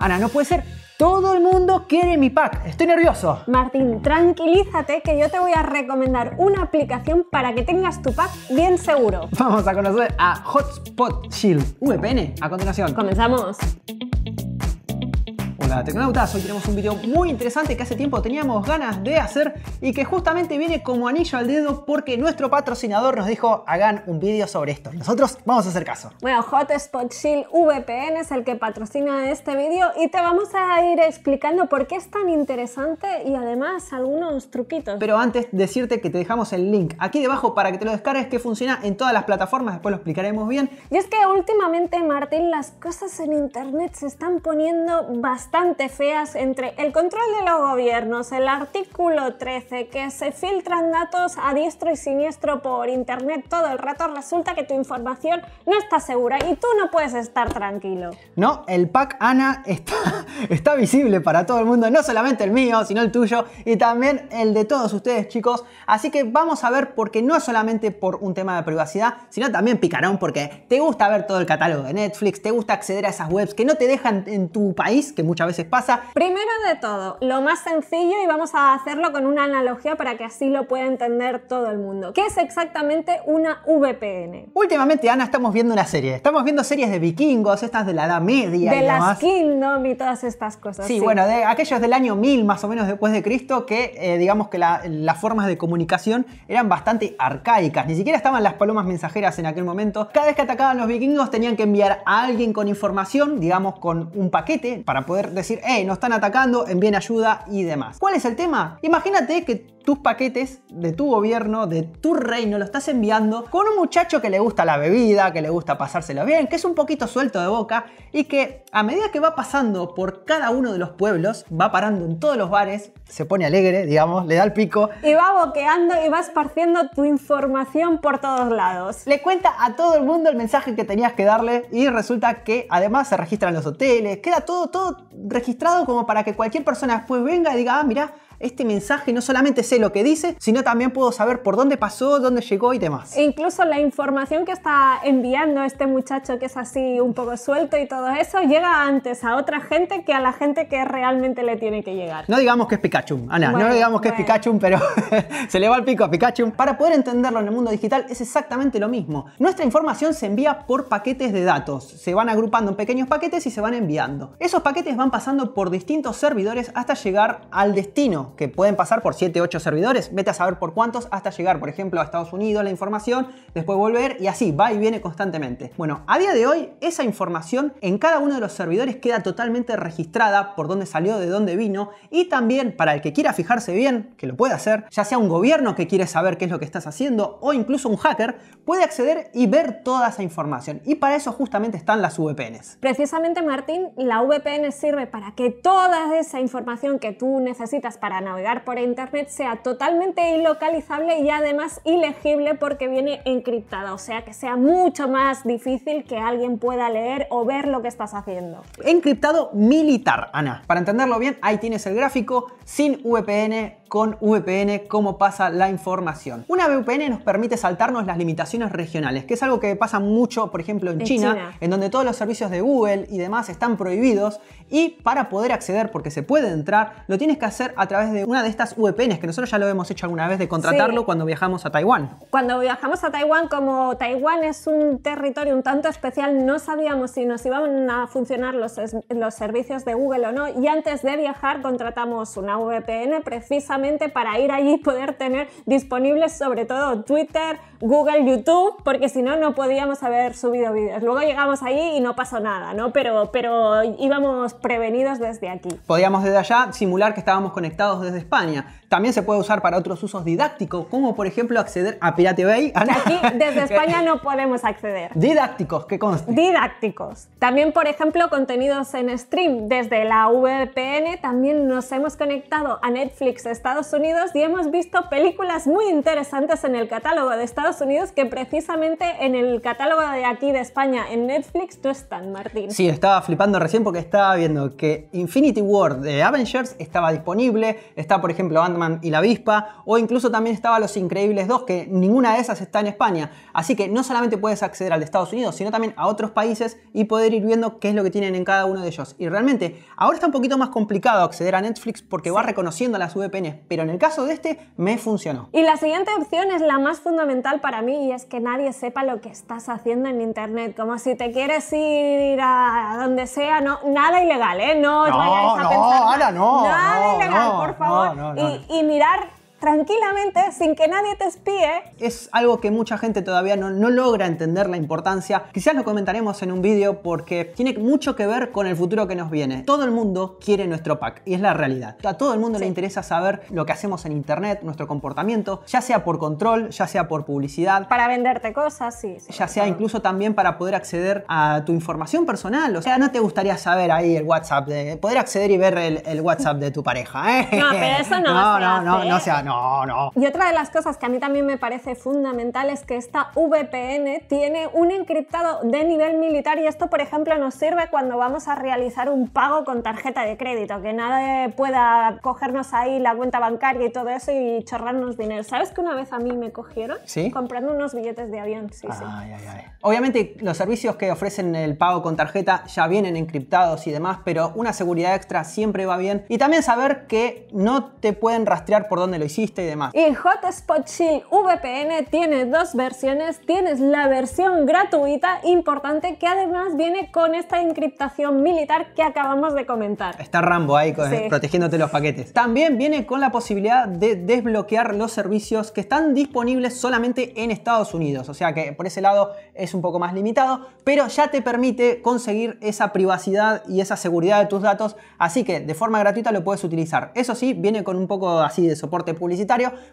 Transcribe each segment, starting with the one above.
Ana, no puede ser. Todo el mundo quiere mi pack. Estoy nervioso. Martín, tranquilízate que yo te voy a recomendar una aplicación para que tengas tu pack bien seguro. Vamos a conocer a Hotspot Shield VPN a continuación. Comenzamos. Hola Tecnonautas, hoy tenemos un video muy interesante que hace tiempo teníamos ganas de hacer y que justamente viene como anillo al dedo porque nuestro patrocinador nos dijo hagan un video sobre esto. Nosotros vamos a hacer caso. Bueno, Hotspot Shield VPN es el que patrocina este video y te vamos a ir explicando por qué es tan interesante y además algunos truquitos. Pero antes decirte que te dejamos el link aquí debajo para que te lo descargues que funciona en todas las plataformas, después lo explicaremos bien. Y es que últimamente Martín las cosas en internet se están poniendo bastante feas entre el control de los gobiernos, el artículo 13, que se filtran datos a diestro y siniestro por internet todo el rato, resulta que tu información no está segura y tú no puedes estar tranquilo. No, el pack ANA está, está visible para todo el mundo, no solamente el mío, sino el tuyo y también el de todos ustedes, chicos. Así que vamos a ver, porque no es solamente por un tema de privacidad, sino también picarón, porque te gusta ver todo el catálogo de Netflix, te gusta acceder a esas webs que no te dejan en tu país, que muchas veces veces pasa. Primero de todo, lo más sencillo y vamos a hacerlo con una analogía para que así lo pueda entender todo el mundo. ¿Qué es exactamente una VPN? Últimamente, Ana, estamos viendo una serie. Estamos viendo series de vikingos, estas de la Edad Media. De las Kingdom y todas estas cosas. Sí, bueno, de aquellos del año 1000 más o menos después de Cristo que eh, digamos que las formas de comunicación eran bastante arcaicas. Ni siquiera estaban las palomas mensajeras en aquel momento. Cada vez que atacaban los vikingos tenían que enviar a alguien con información, digamos con un paquete, para poder decir, hey, nos están atacando, envíen ayuda y demás. ¿Cuál es el tema? Imagínate que tus paquetes de tu gobierno, de tu reino, lo estás enviando con un muchacho que le gusta la bebida, que le gusta pasárselo bien, que es un poquito suelto de boca y que a medida que va pasando por cada uno de los pueblos, va parando en todos los bares, se pone alegre, digamos, le da el pico. Y va boqueando y va esparciendo tu información por todos lados. Le cuenta a todo el mundo el mensaje que tenías que darle y resulta que además se registran los hoteles, queda todo, todo registrado como para que cualquier persona después venga y diga, ah, mira, este mensaje no solamente sé lo que dice, sino también puedo saber por dónde pasó, dónde llegó y demás. E incluso la información que está enviando este muchacho que es así un poco suelto y todo eso, llega antes a otra gente que a la gente que realmente le tiene que llegar. No digamos que es Pikachu, Ana, no digamos que es Pikachu, pero se le va el pico a Pikachu. Para poder entenderlo en el mundo digital es exactamente lo mismo. Nuestra información se envía por paquetes de datos, se van agrupando en pequeños paquetes y se van enviando. Esos paquetes van pasando por distintos servidores hasta llegar al destino que pueden pasar por 7, 8 servidores, vete a saber por cuántos hasta llegar, por ejemplo, a Estados Unidos la información, después volver y así, va y viene constantemente. Bueno, a día de hoy esa información en cada uno de los servidores queda totalmente registrada por dónde salió, de dónde vino y también para el que quiera fijarse bien, que lo puede hacer, ya sea un gobierno que quiere saber qué es lo que estás haciendo o incluso un hacker, puede acceder y ver toda esa información. Y para eso justamente están las VPNs. Precisamente, Martín, la VPN sirve para que toda esa información que tú necesitas para navegar por Internet sea totalmente ilocalizable y además ilegible porque viene encriptada, o sea que sea mucho más difícil que alguien pueda leer o ver lo que estás haciendo. Encriptado militar, Ana. Para entenderlo bien, ahí tienes el gráfico sin VPN con VPN cómo pasa la información. Una VPN nos permite saltarnos las limitaciones regionales, que es algo que pasa mucho, por ejemplo, en, China, en donde todos los servicios de Google y demás están prohibidos y para poder acceder, porque se puede entrar, lo tienes que hacer a través de una de estas VPNs, que nosotros ya lo hemos hecho alguna vez de contratarlo cuando viajamos a Taiwán. Cuando viajamos a Taiwán, como Taiwán es un territorio un tanto especial, no sabíamos si nos iban a funcionar los, los servicios de Google o no, y antes de viajar contratamos una VPN precisamente para ir allí y poder tener disponibles sobre todo Twitter, Google, YouTube, porque si no, no podíamos haber subido vídeos. Luego llegamos allí y no pasó nada, ¿no? Pero, pero íbamos prevenidos desde aquí. Podíamos desde allá simular que estábamos conectados desde España. También se puede usar para otros usos didácticos, como por ejemplo acceder a Pirate Bay. Ah, aquí desde España no podemos acceder. Didácticos, ¿qué consta? Didácticos. También, por ejemplo, contenidos en stream. Desde la VPN también nos hemos conectado a Netflix esta Estados Unidos y hemos visto películas muy interesantes en el catálogo de Estados Unidos que precisamente en el catálogo de aquí de España en Netflix no están, Martín. Sí, estaba flipando recién porque estaba viendo que Infinity War de Avengers estaba disponible, está por ejemplo Ant-Man y la avispa o incluso también estaba Los Increíbles 2 que ninguna de esas está en España. Así que no solamente puedes acceder al de Estados Unidos, sino también a otros países y poder ir viendo qué es lo que tienen en cada uno de ellos. Y realmente ahora está un poquito más complicado acceder a Netflix porque va reconociendo las VPNs pero en el caso de este me funcionó. Y la siguiente opción es la más fundamental para mí y es que nadie sepa lo que estás haciendo en Internet, como si te quieres ir a donde sea, no, nada ilegal, ¿eh? No, no vayáis a no, pensar. Nada, no, nada ilegal, por favor. y mirar tranquilamente sin que nadie te espíe. Es algo que mucha gente todavía no, no logra entender la importancia. Quizás lo comentaremos en un vídeo porque tiene mucho que ver con el futuro que nos viene. Todo el mundo quiere nuestro pack y es la realidad. A todo el mundo le interesa saber lo que hacemos en internet, nuestro comportamiento, ya sea por control, ya sea por publicidad. Para venderte cosas, sí. Ya sea incluso también para poder acceder a tu información personal. O sea, no te gustaría saber ahí el WhatsApp, de, poder acceder y ver el, WhatsApp de tu pareja. ¿eh? No, pero eso no. No, no, no, no ¿eh? sea, no no, no. Y otra de las cosas que a mí también me parece fundamental es que esta VPN tiene un encriptado de nivel militar y esto, por ejemplo, nos sirve cuando vamos a realizar un pago con tarjeta de crédito, que nadie pueda cogernos ahí la cuenta bancaria y todo eso y chorrarnos dinero. ¿Sabes que una vez a mí me cogieron ¿Sí? comprando unos billetes de avión? Sí, Obviamente los servicios que ofrecen el pago con tarjeta ya vienen encriptados y demás, pero una seguridad extra siempre va bien. Y también saber que no te pueden rastrear por dónde lo hiciste y demás. Hotspot Shield VPN tiene dos versiones. Tienes la versión gratuita, importante, que además viene con esta encriptación militar que acabamos de comentar. Está Rambo ahí protegiéndote los paquetes. También viene con la posibilidad de desbloquear los servicios que están disponibles solamente en Estados Unidos. O sea que por ese lado es un poco más limitado, pero ya te permite conseguir esa privacidad y esa seguridad de tus datos. Así que de forma gratuita lo puedes utilizar. Eso sí, viene con un poco así de soporte público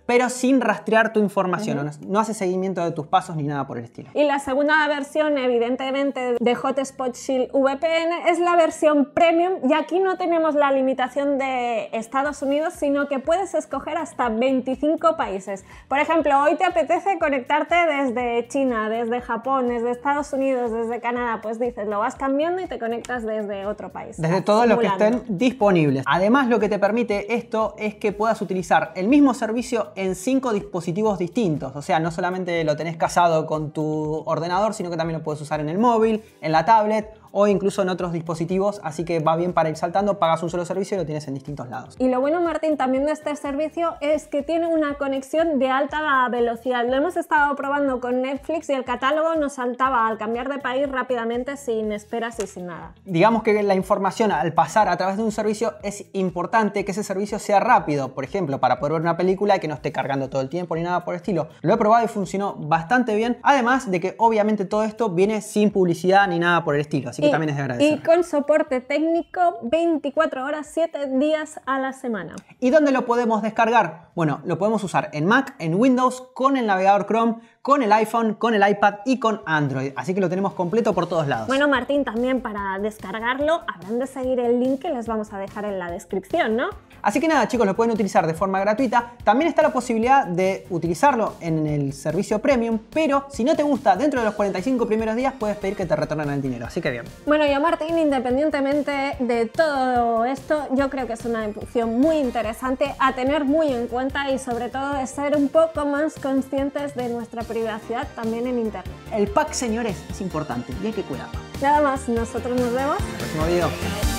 pero sin rastrear tu información. no, no, hace seguimiento de tus pasos ni nada por el estilo. Y la segunda versión, evidentemente, de Hotspot Shield VPN es la versión premium y aquí no tenemos la limitación de Estados Unidos, sino que puedes escoger hasta 25 países. Por ejemplo, hoy te apetece conectarte desde China, desde Japón, desde Estados Unidos, desde Canadá, pues dices, lo vas cambiando y te conectas desde otro país. Desde todos los que estén disponibles. Además, lo que te permite esto es que puedas utilizar el mismo servicio en cinco dispositivos distintos. O sea, no solamente lo tenés casado con tu ordenador, sino que también lo puedes usar en el móvil, en la tablet o incluso en otros dispositivos, así que va bien para ir saltando, pagas un solo servicio y lo tienes en distintos lados. Y lo bueno, Martín, también de este servicio es que tiene una conexión de alta velocidad. Lo hemos estado probando con Netflix y el catálogo nos saltaba al cambiar de país rápidamente sin esperas y sin nada. Digamos que la información al pasar a través de un servicio es importante que ese servicio sea rápido, por ejemplo, para poder ver una película y que no esté cargando todo el tiempo ni nada por el estilo. Lo he probado y funcionó bastante bien, además de que obviamente todo esto viene sin publicidad ni nada por el estilo es de Y con soporte técnico 24 horas, 7 días a la semana. ¿Y dónde lo podemos descargar? Bueno, lo podemos usar en Mac, en Windows, con el navegador Chrome, con el iPhone, con el iPad y con Android. Así que lo tenemos completo por todos lados. Bueno, Martín, también para descargarlo habrán de seguir el link que les vamos a dejar en la descripción, ¿no? Así que nada, chicos, lo pueden utilizar de forma gratuita. También está la posibilidad de utilizarlo en el servicio premium, pero si no te gusta, dentro de los 45 primeros días puedes pedir que te retornen el dinero. Así que bien. Bueno, yo Martín, independientemente de todo esto, yo creo que es una impulsión muy interesante a tener muy en cuenta y sobre todo de ser un poco más conscientes de nuestra privacidad también en Internet. El pack, señores, es importante y hay que cuidarlo. Nada más, nosotros nos vemos. El próximo